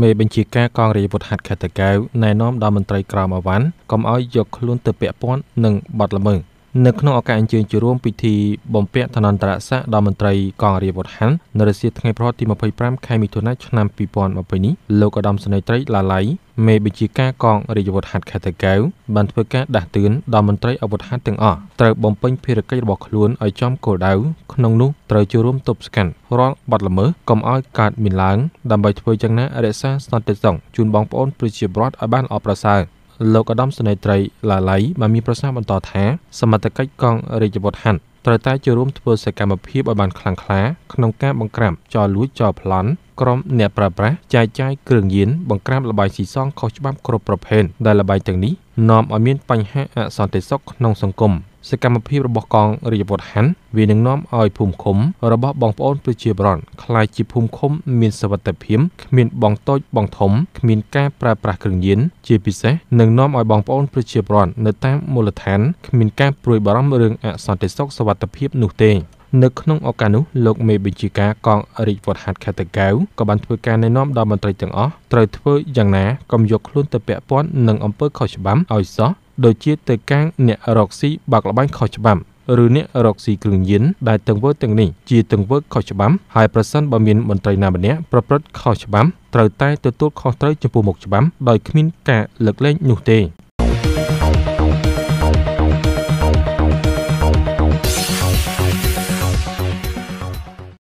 មេបញ្ជាការកងរាជអាវុធហត្ថខេត្តតាកែវណែនាំដល់មន្ត្រីក្រមអាវ៉ាន់កុំឲ្យយកខ្លួនទៅពាក់ព័ន្ធនឹងបទល្មើស។នៅក្នុងឱកាសអញ្ជើញចូលរួមពិធីបំពាក់ឋានន្តរស័ក្តិដល់មន្ត្រីកងរាជវុធហាននៅរសៀលថ្ងៃប្រហោះទី25ខែមិថុនាឆ្នាំ2020នេះលោកឧត្តមសេនីយ៍ត្រីឡាឡៃមេបញ្ជាការកងរាជវុធហាត់ខេត្តតាកែវបានធ្វើការដាស់តឿនដល់មន្ត្រីអាវុធហាត់ទាំងអស់ត្រូវបំពេញភារកិច្ចរបស់ខ្លួនឲ្យចំគោលដៅក្នុងនោះត្រូវចូលរួមទប់ស្កាត់រាល់បទល្មើសកុំឲ្យកើតមានឡើងដើម្បីធ្វើយ៉ាងណារក្សាសន្តិសុខជូនបងប្អូនប្រជាពលរដ្ឋឲ្យបានល្អប្រសើរលោកឧត្តមសេនីយ៍ត្រីឡាឡៃបានមានប្រសាសន៍បន្តថា សមត្ថកិច្ចកងរាជវុធហាត់ត្រូវតែចូលរួមធ្វើសកម្មភាពឲ្យបានខ្លាំងក្លា ក្នុងការបង្ក្រាបចោរលួចចោរប្លន់ក្រុមអ្នកប្រើប្រាស់ចាយចាយគ្រឿងញៀនបង្ក្រាបលបាយស៊ីសងខុសច្បាប់គ្រប់ប្រភេទដែលលបាយទាំងនេះនាំឲ្យមាន បញ្ហាអសន្តិសុខក្នុងសង្គមសកម្មភាពរបស់កងរាជវុធហាន់វានឹងនាំឲ្យភូមិឃុំរបស់បងប្អូនប្រជាពលរដ្ឋក្លាយជាភូមិឃុំមានសវត្ថិភាពគ្មាន បងតូចបង ធំគ្មានការប្រើប្រាស់គ្រឿងញៀនជាពិសេសនឹងនាំឲ្យបងប្អូនប្រជាពលរដ្ឋនៅតាមមូលដ្ឋានគ្មានការព្រួយបារម្ភរឿងអសន្តិសុខសវត្ថិភាពនោះទេ។នៅក្នុងឱកាសនោះលោកមេបញ្ជាការកងរាជវត្តហាត់ខេត្តតកៅក៏បានធ្វើការណែនាំដល់មន្ត្រីទាំងអស់ត្រូវធ្វើយ៉ាងណាកុំយកខ្លួនទៅពាក់ព័ន្ធនឹងអំពើខុសច្បាប់ឲ្យសោះដូចជាទៅកាងអ្នក រកស៊ីបាក់លបាញ់ខុសច្បាប់ឬអ្នករកស៊ីគ្រឿងញៀនដែលទាំងវើទាំងនេះជាទាំងវើខុសច្បាប់ហើយប្រសិនបើមានមន្ត្រីណាម្នាក់ប្រព្រឹត្តខុសច្បាប់ត្រូវតែទទួលខុសត្រូវចំពោះមុខច្បាប់ដោយគ្មានការលើកលែងនោះទេ